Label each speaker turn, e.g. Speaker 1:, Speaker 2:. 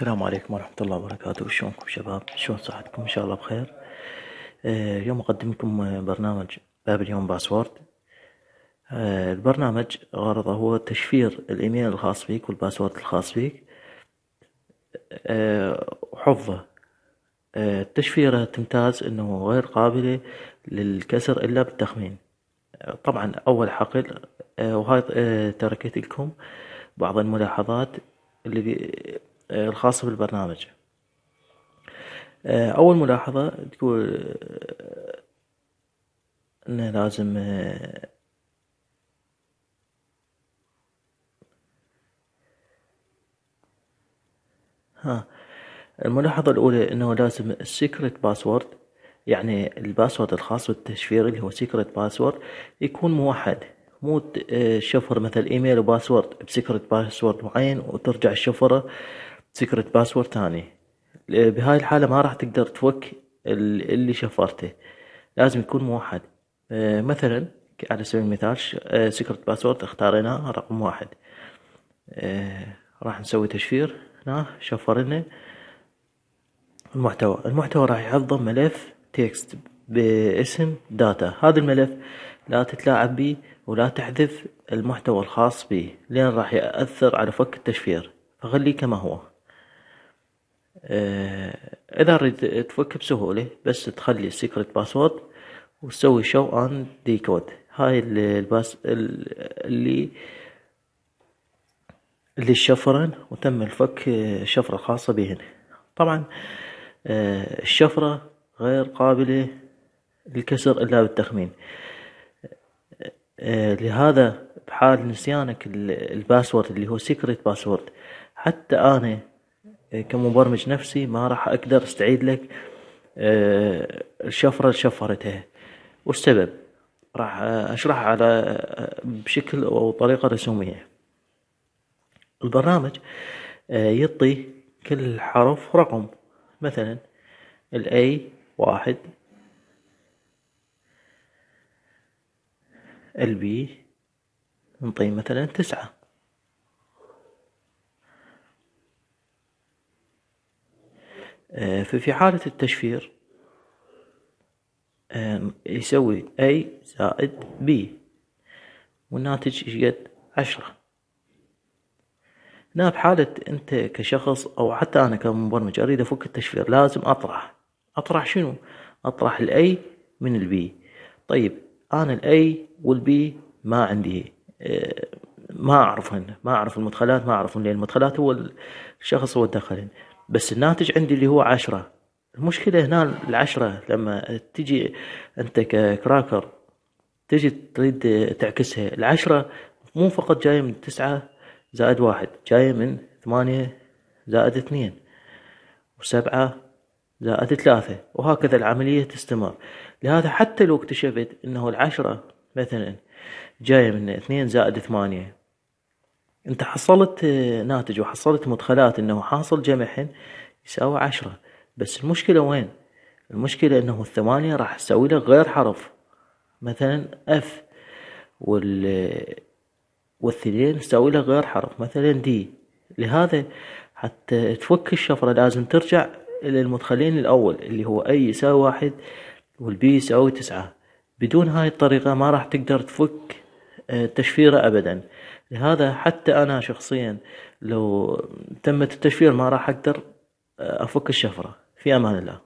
Speaker 1: السلام عليكم ورحمة الله وبركاته شلونكم شباب شلون صحتكم إن شاء الله بخير آه، اليوم أقدم لكم برنامج باب اليوم باسورد آه، البرنامج غرضه هو تشفير الإيميل الخاص بك والباسورد الخاص بك وحفظه آه، تشفيره تمتاز أنه غير قابلة للكسر إلا بالتخمين طبعا أول حقل وهاي تركت لكم بعض الملاحظات اللي آه، الخاصة بالبرنامج آه، أول ملاحظة تقول آه، إنه لازم ها الملاحظة الأولى إنه لازم السيكرت باسورد يعني الباسورد الخاص بالتشفير اللي هو سيكرت باسورد يكون موحد مو تشفر مثل ايميل وباسورد بسيكرت باسورد معين وترجع الشفرة سيكرت باسورد ثاني بهاي الحالة ما راح تقدر تفك اللي شفرته لازم يكون موحد آه، مثلا على سبيل المثال سيكرت باسورد آه، اختاريناه رقم واحد آه، راح نسوي تشفير هنا شفرنا المحتوى المحتوى راح يحفظه ملف تكست باسم داتا هذا الملف لا تتلاعب به ولا تحذف المحتوى الخاص به لأن راح يأثر على فك التشفير فخليه كما هو آه، اذا ريد تفك بسهولة بس تخلي السيكرت باسورد وتسوي شو ان ديكود هاي الباس اللي اللي الشفرن وتم الفك آه، شفرة خاصة بهن طبعا آه، الشفرة غير قابلة للكسر إلا بالتخمين لهذا بحال نسيانك الباسورد اللي هو سيكريت باسورد حتى أنا آه، كمبرمج نفسي ما راح اقدر استعيد لك الشفرة آه، اللي شفرتها والسبب راح اشرح على آه، بشكل او طريقة رسومية البرنامج يعطي كل حرف رقم مثلا الاي واحد البي نعطيه مثلا تسعة ففي آه، حالة التشفير يسوي أي زائد بي والناتج يجد عشرة هنا بحالة أنت كشخص أو حتى أنا كمبرمج أريد أفك التشفير لازم أطرح أطرح شنو؟ أطرح الأي من البي طيب أنا الأي والبي ما عندي آه، ما أعرفهن ما أعرف المدخلات ما أعرفهن لأن المدخلات هو الشخص هو دخلهن بس الناتج عندي اللي هو عشرة المشكلة هنا العشرة لما تجي أنت ككراكر تجي تريد تعكسها العشرة مو فقط جاية من تسعة زائد واحد جاية من ثمانية زائد اثنين وسبعة زائد ثلاثة وهكذا العملية تستمر لهذا حتى لو اكتشفت أنه العشرة مثلا جاية من اثنين زائد ثمانية انت حصلت ناتج وحصلت مدخلات انه حاصل جمعهن يساوي عشرة بس المشكلة وين المشكلة انه الثمانية راح تسوي لك غير حرف مثلا اف وال والثنين تسوي لك غير حرف مثلا دي لهذا حتى تفك الشفرة لازم ترجع الى المدخلين الأول اللي هو أي يساوي واحد والبي يساوي تسعة بدون هاي الطريقة ما راح تقدر تفك آه، تشفيرة أبدا لهذا حتى انا شخصيا لو تمت التشفير ما راح اقدر افك الشفره في امان الله